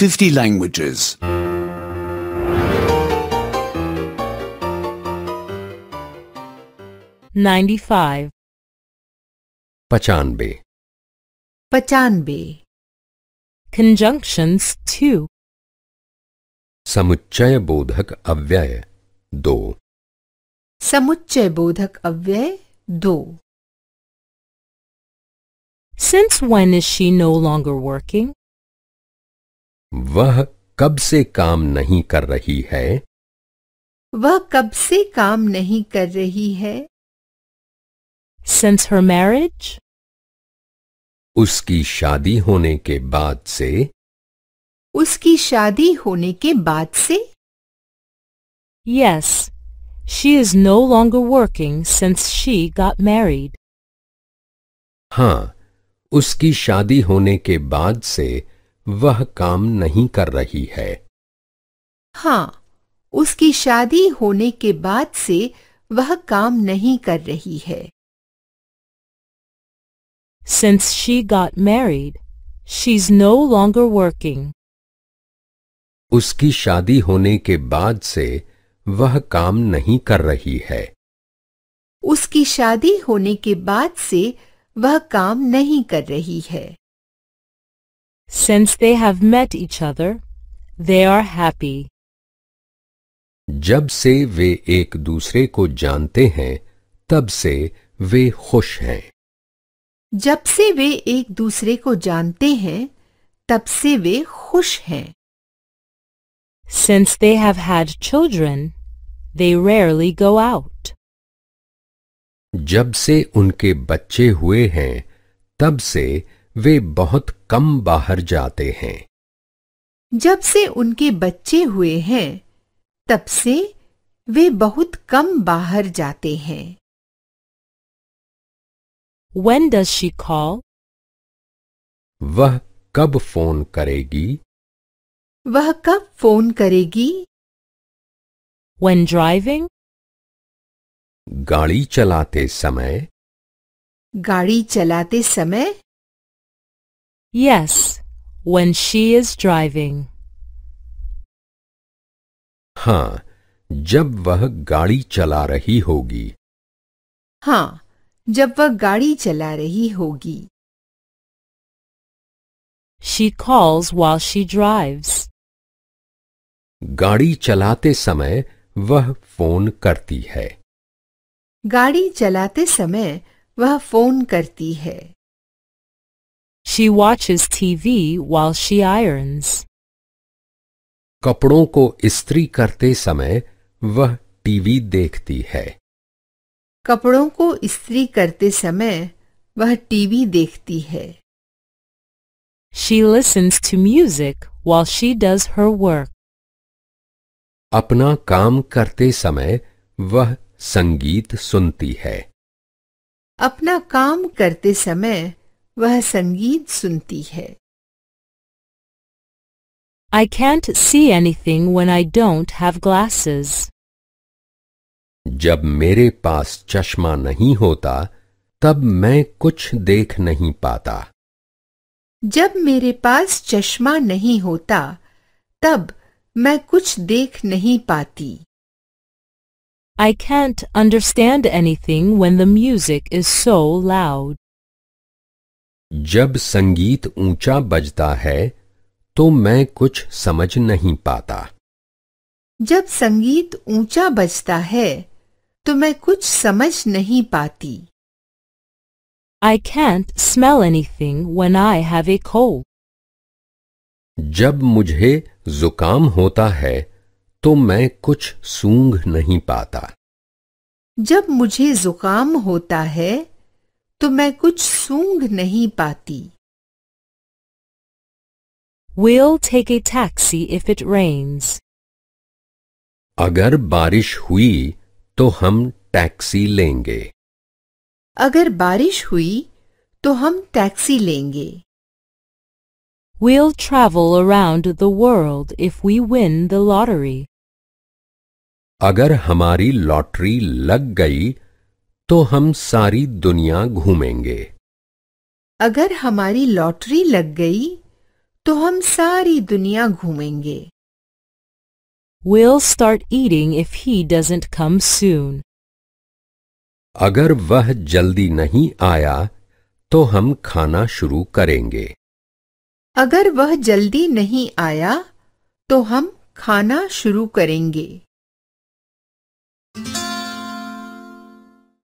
50 languages. Ninety-five. Pachanbi. Pachanbi. Conjunctions two. Samuchaya bodhak avyay do. Samuchaya bodhak avyay do. Since when is she no longer working? वह कब से काम नहीं कर रही है वह कब से काम नहीं कर रही है सिंस हर मैरिज उसकी शादी होने के बाद से उसकी शादी होने के बाद से yes she is no longer working since she got married हाँ, उसकी शादी होने के बाद से वह काम नहीं कर रही है हाँ उसकी शादी होने के बाद से वह काम नहीं कर रही है Since she got married, she's no longer working उसकी शादी होने के बाद से वह काम नहीं कर रही है उसकी शादी होने के बाद से वह काम नहीं कर रही है Since they have met each other, they are happy. जब से वे एक दूसरे को जानते हैं तब से वे खुश हैं जब से वे एक दूसरे को जानते हैं तब से वे खुश हैं Since they have had children, they rarely go out. जब से उनके बच्चे हुए हैं तब से वे बहुत कम बाहर जाते हैं जब से उनके बच्चे हुए हैं तब से वे बहुत कम बाहर जाते हैं When does she call? वह कब फोन करेगी वह कब फोन करेगी When driving? गाड़ी चलाते समय गाड़ी चलाते समय Yes, when she is driving. हाँ, जब वह गाड़ी चला रही होगी हाँ जब वह गाड़ी चला रही होगी She calls while she drives. गाड़ी चलाते समय वह फोन करती है गाड़ी चलाते समय वह फोन करती है She watches TV while she irons. कपड़ों को इस्त्री करते समय वह टीवी देखती है कपड़ों को इस्त्री करते समय वह टीवी देखती है She listens to music while she does her work. अपना काम करते समय वह संगीत सुनती है अपना काम करते समय वह संगीत सुनती है I can't see anything when I don't have glasses. जब मेरे पास चश्मा नहीं होता तब मैं कुछ देख नहीं पाता जब मेरे पास चश्मा नहीं होता तब मैं कुछ देख नहीं पाती I can't understand anything when the music is so loud. जब संगीत ऊंचा बजता है तो मैं कुछ समझ नहीं पाता जब संगीत ऊंचा बजता है तो मैं कुछ समझ नहीं पाती I can't smell anything one I have a खो जब मुझे जुकाम होता है तो मैं कुछ सूंघ नहीं पाता जब मुझे जुकाम होता है तो मैं कुछ सूंघ नहीं पाती We'll take a taxi if it rains. अगर बारिश हुई तो हम टैक्सी लेंगे अगर बारिश हुई तो हम टैक्सी लेंगे We'll travel around the world if we win the lottery. अगर हमारी लॉटरी लग गई तो हम सारी दुनिया घूमेंगे अगर हमारी लॉटरी लग गई तो हम सारी दुनिया घूमेंगे We'll start eating if he doesn't come soon. अगर वह जल्दी नहीं आया तो हम खाना शुरू करेंगे अगर वह जल्दी नहीं आया तो हम खाना शुरू करेंगे